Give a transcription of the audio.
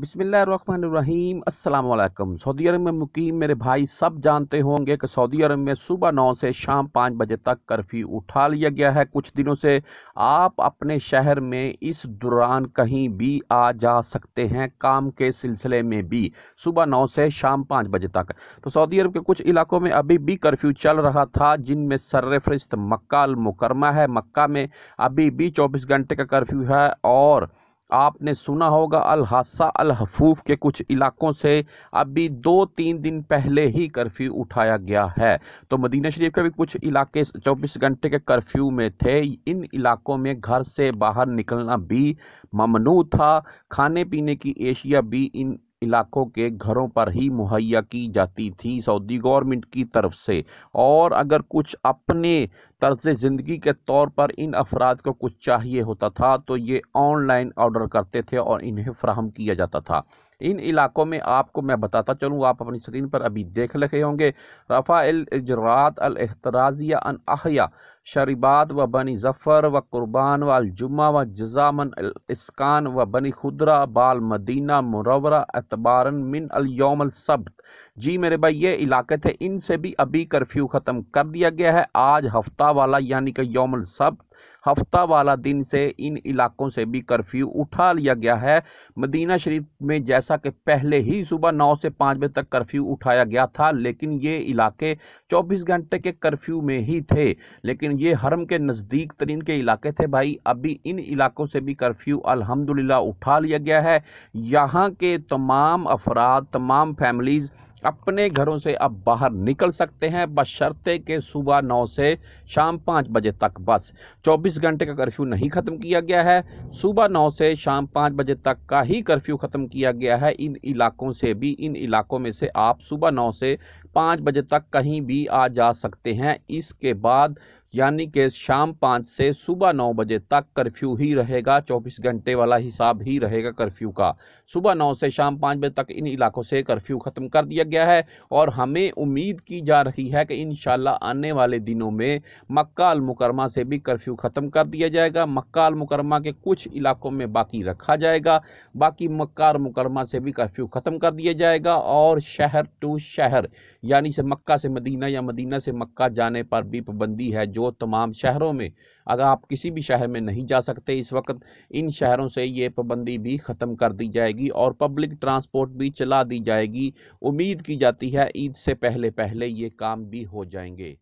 بسم اللہ الرحمن الرحیم السلام علیکم سعودی عرب میں مقیم میرے بھائی سب جانتے ہوں گے کہ سعودی عرب میں صبح نو سے شام پانچ بجے تک کرفیو اٹھا لیا گیا ہے کچھ دنوں سے آپ اپنے شہر میں اس دوران کہیں بھی آ جا سکتے ہیں کام کے سلسلے میں بھی صبح نو سے شام پانچ بجے تک تو سعودی عرب کے کچھ علاقوں میں ابھی بھی کرفیو چل رہا تھا جن میں سر فرست مکہ المکرمہ ہے مکہ میں ابھی بھی چوبیس گھنٹے کا کرفیو ہے اور آپ نے سنا ہوگا الحاصہ الحفوف کے کچھ علاقوں سے ابھی دو تین دن پہلے ہی کرفیو اٹھایا گیا ہے تو مدینہ شریف کے بھی کچھ علاقے چوبیس گھنٹے کے کرفیو میں تھے ان علاقوں میں گھر سے باہر نکلنا بھی ممنوع تھا کھانے پینے کی اشیاء بھی ان علاقوں کے گھروں پر ہی مہیا کی جاتی تھی سعودی گورنمنٹ کی طرف سے اور اگر کچھ اپنے طرز زندگی کے طور پر ان افراد کو کچھ چاہیے ہوتا تھا تو یہ آن لائن آرڈر کرتے تھے اور انہیں فراہم کیا جاتا تھا ان علاقوں میں آپ کو میں بتاتا چلوں آپ اپنی سکرین پر ابھی دیکھ لکھے ہوں گے رفا الاحترازیہ ان احیا شریبات و بنی ظفر و قربان و الجمہ و جزامن الاسکان و بنی خدرہ بال مدینہ مرورہ اعتبارن من الیوم السبت جی میرے بھائی یہ علاقے تھے ان سے بھی ابھی کرفیو ختم کر دیا گیا ہے آج ہفتہ ہفتہ والا یعنی کہ یوم السبت ہفتہ والا دن سے ان علاقوں سے بھی کرفیو اٹھا لیا گیا ہے مدینہ شریف میں جیسا کہ پہلے ہی صبح نو سے پانچ بجے تک کرفیو اٹھایا گیا تھا لیکن یہ علاقے چوبیس گھنٹے کے کرفیو میں ہی تھے لیکن یہ حرم کے نزدیک ترین کے علاقے تھے بھائی ابھی ان علاقوں سے بھی کرفیو الحمدللہ اٹھا لیا گیا ہے یہاں کے تمام افراد تمام فیملیز اپنے گھروں سے اب باہر نکل سکتے ہیں بس شرط کہ صبح نو سے شام پانچ بجے تک بس چوبیس گھنٹے کا کرفیو نہیں ختم کیا گیا ہے صبح نو سے شام پانچ بجے تک کا ہی کرفیو ختم کیا گیا ہے ان علاقوں سے بھی ان علاقوں میں سے آپ صبح نو سے پانچ بجے تک کہیں بھی آ جا سکتے ہیں اس کے بعد یعنی کہ شام پانچ سے صبح نو بجے تک کرفیو ہی رہے گا چوبیس گھنٹے والا حساب ہی رہے گا کرفیو کا صبح نو سے شام پانچ بجے تک ان علاقوں سے کرفیو ختم کر دیا گیا ہے اور ہمیں امید کی جا رہی ہے کہ انشاءاللہ آنے والے دنوں میں مکہ المکرمہ سے بھی کرفیو ختم کر دیا جائے گا مکہ المکرمہ کے کچھ علاقوں میں باقی رکھا جائے گا باقی مکہ المکرمہ سے بھی کرفیو ختم کر دیا جائے گا اور شہر ٹو شہر یعنی سے مکہ سے مدینہ یا مدینہ سے مکہ جانے پر بھی پابندی ہے جو وہ تمام شہروں میں اگر آپ کسی بھی شہر میں نہیں جا سکتے اس وقت ان شہروں سے یہ پابندی بھی ختم کر دی جائے گی اور پبلک ٹرانسپورٹ بھی چلا دی جائے گی امید کی جاتی ہے عید سے پہلے پہلے یہ کام بھی ہو جائیں گے